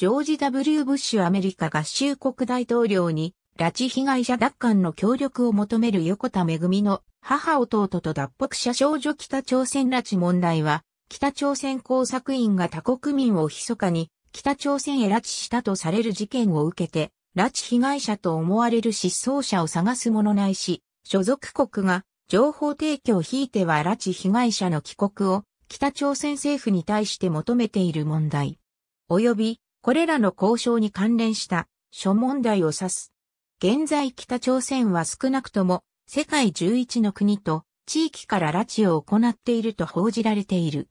ジョージ・ W・ ブッシュアメリカ合衆国大統領に、拉致被害者奪還の協力を求める横田めぐみの母弟と脱北者少女北朝鮮拉致問題は、北朝鮮工作員が他国民を密かに北朝鮮へ拉致したとされる事件を受けて、拉致被害者と思われる失踪者を探すものないし、所属国が情報提供ひいては拉致被害者の帰国を北朝鮮政府に対して求めている問題。及びこれらの交渉に関連した諸問題を指す。現在北朝鮮は少なくとも世界11の国と地域から拉致を行っていると報じられている。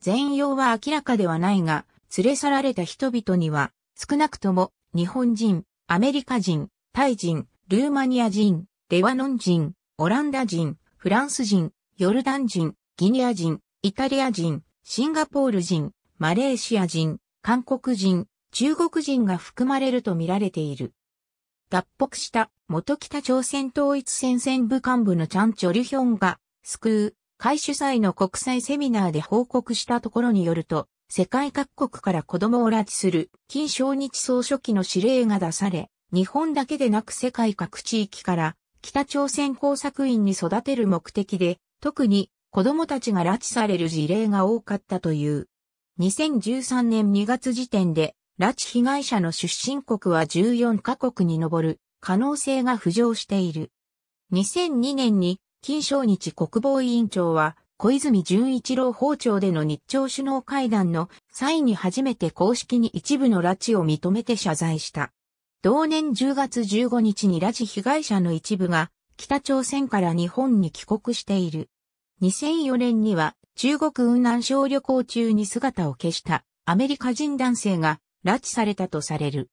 全容は明らかではないが、連れ去られた人々には少なくとも日本人、アメリカ人、タイ人、ルーマニア人、レワノン人、オランダ人、フランス人、ヨルダン人、ギニア人、イタリア人、シンガポール人、マレーシア人、韓国人、中国人が含まれるとみられている。脱北した元北朝鮮統一戦線部幹部のチャン・チョリヒョンが、救う、会主催の国際セミナーで報告したところによると、世界各国から子供を拉致する、金正日総書記の指令が出され、日本だけでなく世界各地域から北朝鮮工作員に育てる目的で、特に子供たちが拉致される事例が多かったという。2013年2月時点で、拉致被害者の出身国は14カ国に上る可能性が浮上している。2002年に金正日国防委員長は小泉純一郎包丁での日朝首脳会談の際に初めて公式に一部の拉致を認めて謝罪した。同年10月15日に拉致被害者の一部が北朝鮮から日本に帰国している。2004年には中国雲南省旅行中に姿を消したアメリカ人男性が拉致されたとされる。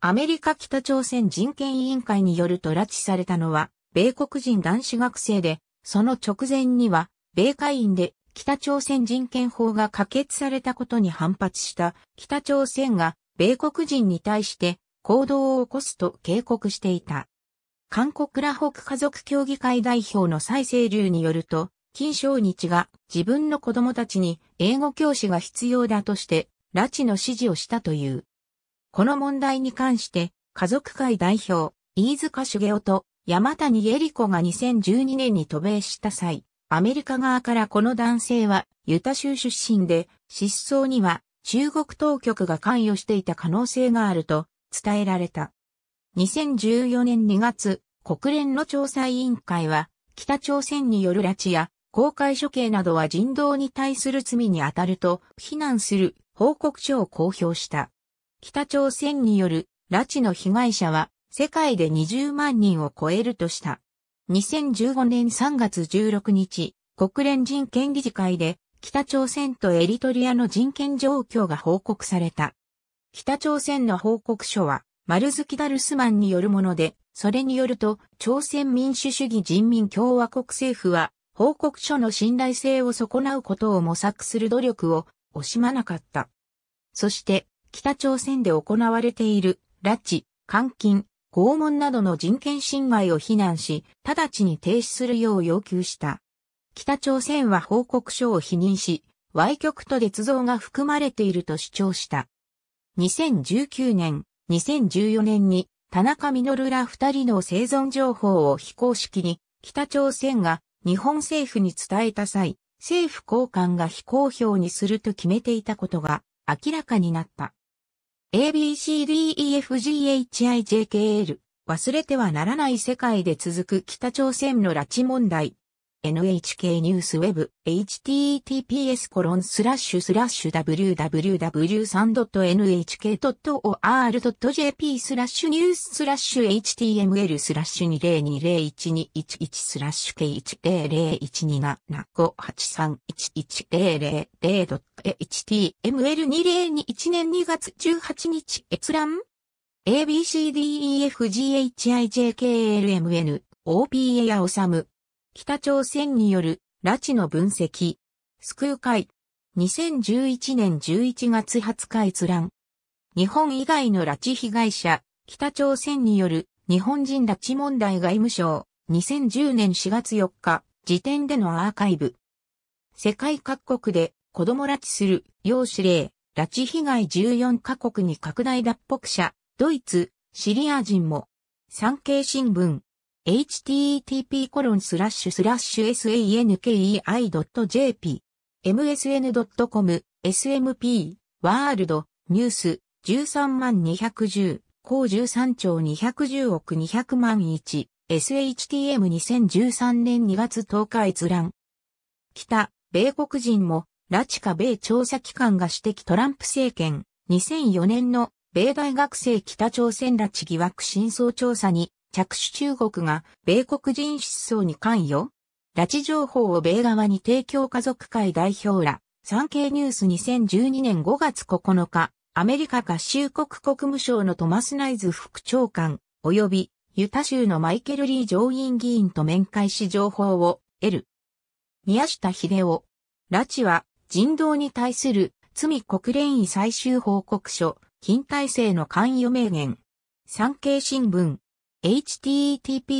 アメリカ北朝鮮人権委員会によると拉致されたのは、米国人男子学生で、その直前には、米会員で北朝鮮人権法が可決されたことに反発した北朝鮮が米国人に対して行動を起こすと警告していた。韓国ホ北家族協議会代表の蔡清流によると、金正日が自分の子供たちに英語教師が必要だとして、拉致の指示をしたという。この問題に関して、家族会代表、飯塚茂雄と山谷恵理子が2012年に渡米した際、アメリカ側からこの男性はユタ州出身で、失踪には中国当局が関与していた可能性があると伝えられた。2014年2月、国連の調査委員会は、北朝鮮による拉致や公開処刑などは人道に対する罪に当たると非難する報告書を公表した。北朝鮮による拉致の被害者は世界で20万人を超えるとした。2015年3月16日、国連人権理事会で北朝鮮とエリトリアの人権状況が報告された。北朝鮮の報告書は、マルズキダルスマンによるもので、それによると、朝鮮民主主義人民共和国政府は、報告書の信頼性を損なうことを模索する努力を惜しまなかった。そして、北朝鮮で行われている、拉致、監禁、拷問などの人権侵害を非難し、直ちに停止するよう要求した。北朝鮮は報告書を否認し、歪曲と捏造が含まれていると主張した。2019年、2014年に、田中稔ら二人の生存情報を非公式に、北朝鮮が日本政府に伝えた際、政府高官が非公表にすると決めていたことが明らかになった。ABCDEFGHIJKL 忘れてはならない世界で続く北朝鮮の拉致問題。NHK ニュースウェブ https コロンスラッシュスラッシュ www3.nhk.or.jp スラッシュニューススラッシュ html スラッシュ20201211スラッシュ k 1 0 1 2 7 5 8 3 1 1 0 0 h t m l 2 0 2 1年2月18日閲覧 ABCDEFGHIJKLMN OPA おさむ北朝鮮による拉致の分析。救う会。2011年11月20日閲覧。日本以外の拉致被害者、北朝鮮による日本人拉致問題外務省、2010年4月4日、時点でのアーカイブ。世界各国で子供拉致する、要指令、拉致被害14カ国に拡大脱北者、ドイツ、シリア人も、産経新聞、http://sankei.jp、msn.com、smp、ワールド、ニュース、13万210、高13兆210億200万1、SHTM2013 年2月10日閲覧。北、米国人も、拉致か米調査機関が指摘トランプ政権、2004年の米大学生北朝鮮拉致疑惑真相調査に着手中国が米国人失踪に関与拉致情報を米側に提供家族会代表ら、産経ニュース2012年5月9日、アメリカ合衆国国務省のトマス・ナイズ副長官、及びユタ州のマイケル・リー上院議員と面会し情報を得る。宮下秀夫。拉致は人道に対する罪国連委最終報告書、近体制の関与名言。産経新聞。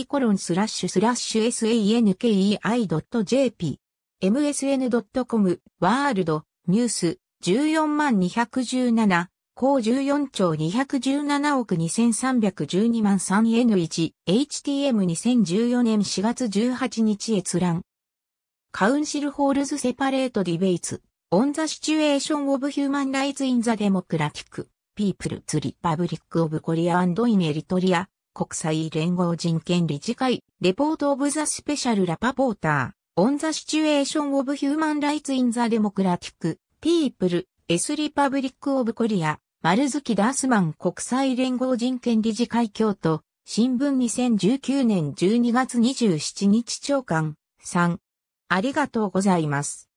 http://sankei.jp、msn.com、ワールド、ニュース、14万217、項14兆217億2312万 3N1、HTM2014 年4月18日閲覧。カウンシルホールズセパレートディベイツ、オンザシチュエーションオブヒューマンライズインザデモクラティック、ピープルツリパブリックオブコリアンドインエリトリア、国際連合人権理事会、レポートオブザスペシャルラパポーター、オンザシチュエーションオブヒューマンライツインザデモクラティック、ピープル、エスリパブリックオブコリア、丸月ダースマン国際連合人権理事会京都、新聞2019年12月27日長官、3。ありがとうございます。